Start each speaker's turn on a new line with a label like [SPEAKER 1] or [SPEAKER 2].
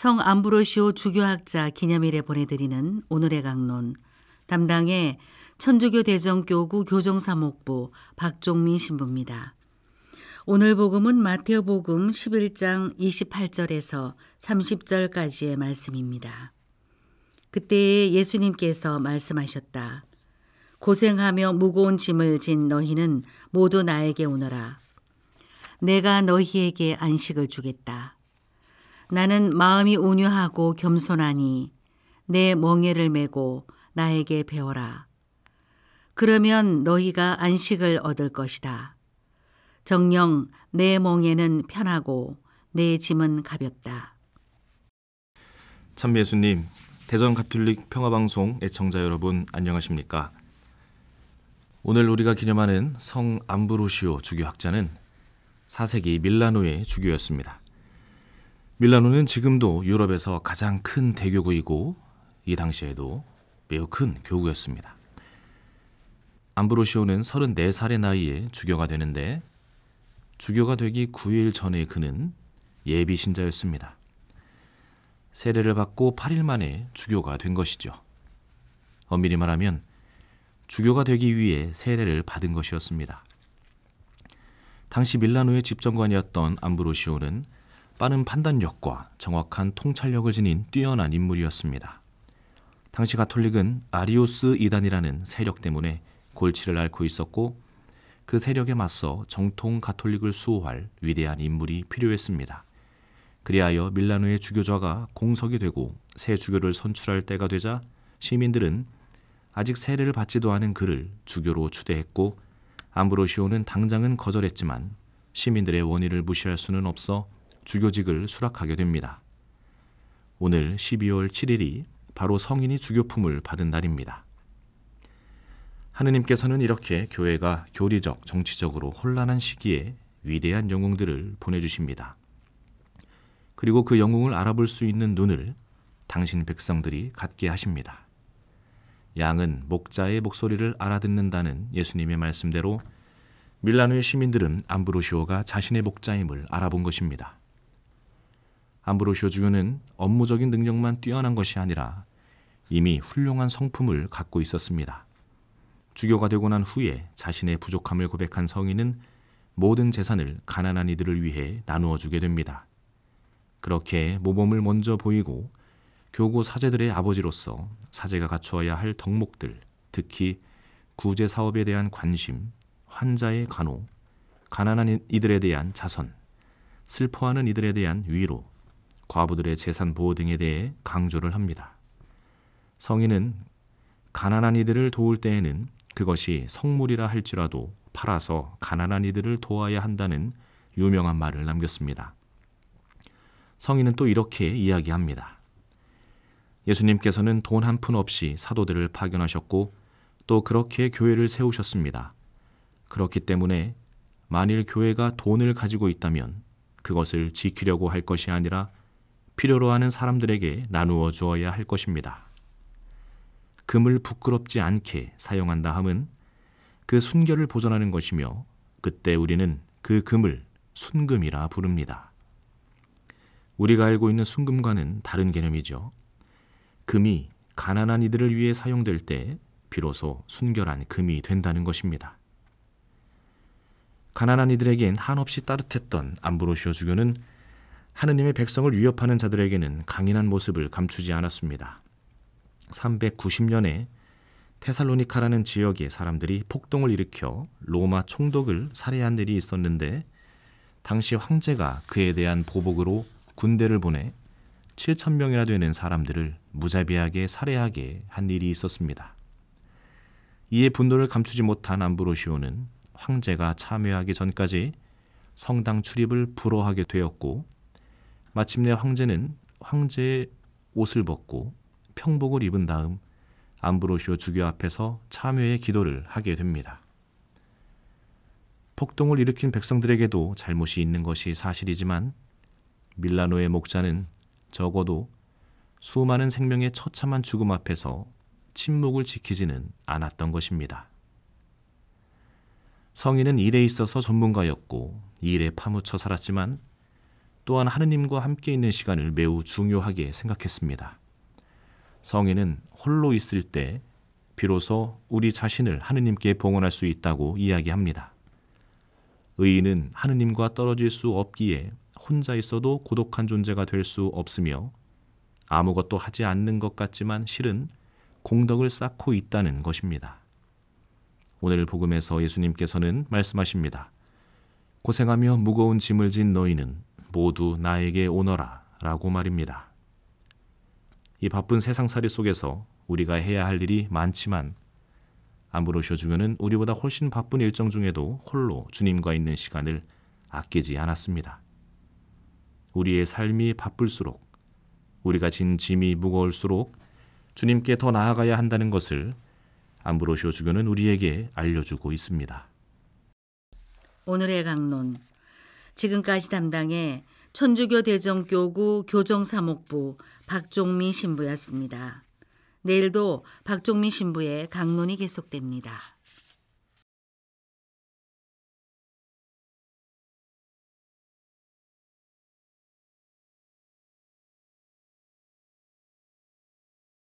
[SPEAKER 1] 성 암브로시오 주교학자 기념일에 보내드리는 오늘의 강론 담당의 천주교 대전교구 교정사목부 박종민 신부입니다. 오늘 복음은 마테오 복음 11장 28절에서 30절까지의 말씀입니다. 그때 예수님께서 말씀하셨다. 고생하며 무거운 짐을 진 너희는 모두 나에게 오너라. 내가 너희에게 안식을 주겠다. 나는 마음이 온유하고 겸손하니 내 멍에를 메고 나에게 배워라. 그러면 너희가 안식을 얻을 것이다. 정령 내 멍에는 편하고 내 짐은 가볍다.
[SPEAKER 2] 참 예수님, 대전 가톨릭 평화방송 애청자 여러분 안녕하십니까? 오늘 우리가 기념하는 성 암브로시오 주교학자는 4세기 밀라노의 주교였습니다. 밀라노는 지금도 유럽에서 가장 큰 대교구이고 이 당시에도 매우 큰 교구였습니다. 암브로시오는 34살의 나이에 주교가 되는데 주교가 되기 9일 전에 그는 예비 신자였습니다. 세례를 받고 8일 만에 주교가 된 것이죠. 엄밀히 말하면 주교가 되기 위해 세례를 받은 것이었습니다. 당시 밀라노의 집정관이었던 암브로시오는 빠른 판단력과 정확한 통찰력을 지닌 뛰어난 인물이었습니다. 당시 가톨릭은 아리오스 이단이라는 세력 때문에 골치를 앓고 있었고 그 세력에 맞서 정통 가톨릭을 수호할 위대한 인물이 필요했습니다. 그리하여 밀라노의 주교좌가 공석이 되고 새 주교를 선출할 때가 되자 시민들은 아직 세례를 받지도 않은 그를 주교로 추대했고 암브로시오는 당장은 거절했지만 시민들의 원의를 무시할 수는 없어 주교직을 수락하게 됩니다. 오늘 12월 7일이 바로 성인이 주교품을 받은 날입니다. 하느님께서는 이렇게 교회가 교리적, 정치적으로 혼란한 시기에 위대한 영웅들을 보내주십니다. 그리고 그 영웅을 알아볼 수 있는 눈을 당신 백성들이 갖게 하십니다. 양은 목자의 목소리를 알아듣는다는 예수님의 말씀대로 밀라노의 시민들은 암브로시오가 자신의 목자임을 알아본 것입니다. 암브로시오 주교는 업무적인 능력만 뛰어난 것이 아니라 이미 훌륭한 성품을 갖고 있었습니다. 주교가 되고 난 후에 자신의 부족함을 고백한 성인은 모든 재산을 가난한 이들을 위해 나누어 주게 됩니다. 그렇게 모범을 먼저 보이고 교구 사제들의 아버지로서 사제가 갖추어야 할 덕목들, 특히 구제 사업에 대한 관심, 환자의 간호, 가난한 이들에 대한 자선, 슬퍼하는 이들에 대한 위로, 과부들의 재산 보호 등에 대해 강조를 합니다. 성인은 가난한 이들을 도울 때에는 그것이 성물이라 할지라도 팔아서 가난한 이들을 도와야 한다는 유명한 말을 남겼습니다. 성인은 또 이렇게 이야기합니다. 예수님께서는 돈 한 푼 없이 사도들을 파견하셨고 또 그렇게 교회를 세우셨습니다. 그렇기 때문에 만일 교회가 돈을 가지고 있다면 그것을 지키려고 할 것이 아니라 필요로 하는 사람들에게 나누어 주어야 할 것입니다. 금을 부끄럽지 않게 사용한다 함은 그 순결을 보존하는 것이며 그때 우리는 그 금을 순금이라 부릅니다. 우리가 알고 있는 순금과는 다른 개념이죠. 금이 가난한 이들을 위해 사용될 때 비로소 순결한 금이 된다는 것입니다. 가난한 이들에겐 한없이 따뜻했던 암브로시오 주교는 하느님의 백성을 위협하는 자들에게는 강인한 모습을 감추지 않았습니다. 390년에 테살로니카라는 지역의 사람들이 폭동을 일으켜 로마 총독을 살해한 일이 있었는데 당시 황제가 그에 대한 보복으로 군대를 보내 7천 명이나 되는 사람들을 무자비하게 살해하게 한 일이 있었습니다. 이에 분노를 감추지 못한 암브로시오는 황제가 참여하기 전까지 성당 출입을 불허하게 되었고 마침내 황제는 황제의 옷을 벗고 평복을 입은 다음 암브로시오 주교 앞에서 참회의 기도를 하게 됩니다. 폭동을 일으킨 백성들에게도 잘못이 있는 것이 사실이지만 밀라노의 목자는 적어도 수많은 생명의 처참한 죽음 앞에서 침묵을 지키지는 않았던 것입니다. 성인은 일에 있어서 전문가였고 일에 파묻혀 살았지만 또한 하느님과 함께 있는 시간을 매우 중요하게 생각했습니다. 성인은 홀로 있을 때 비로소 우리 자신을 하느님께 봉헌할 수 있다고 이야기합니다. 의인은 하느님과 떨어질 수 없기에 혼자 있어도 고독한 존재가 될 수 없으며 아무것도 하지 않는 것 같지만 실은 공덕을 쌓고 있다는 것입니다. 오늘 복음에서 예수님께서는 말씀하십니다. 고생하며 무거운 짐을 진 너희는 모두 나에게 오너라 라고 말입니다. 이 바쁜 세상살이 속에서 우리가 해야 할 일이 많지만 암브로시오 중요는 우리보다 훨씬 바쁜 일정 중에도 홀로 주님과 있는 시간을 아끼지 않았습니다. 우리의 삶이 바쁠수록 우리가 진 짐이 무거울수록 주님께 더 나아가야 한다는 것을 암브로시오 주교는 우리에게 알려주고 있습니다.
[SPEAKER 1] 오늘의 강론 지금까지 담당해 천주교 대전교구 교정사목부 박종민 신부였습니다. 내일도 박종미 신부의 강론이 계속됩니다.